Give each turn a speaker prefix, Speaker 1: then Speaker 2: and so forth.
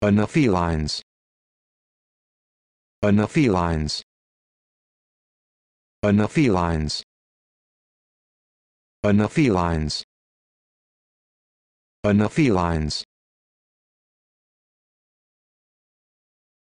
Speaker 1: Enough felines. Enough felines. Enough felines. Enough felines. Enough felines.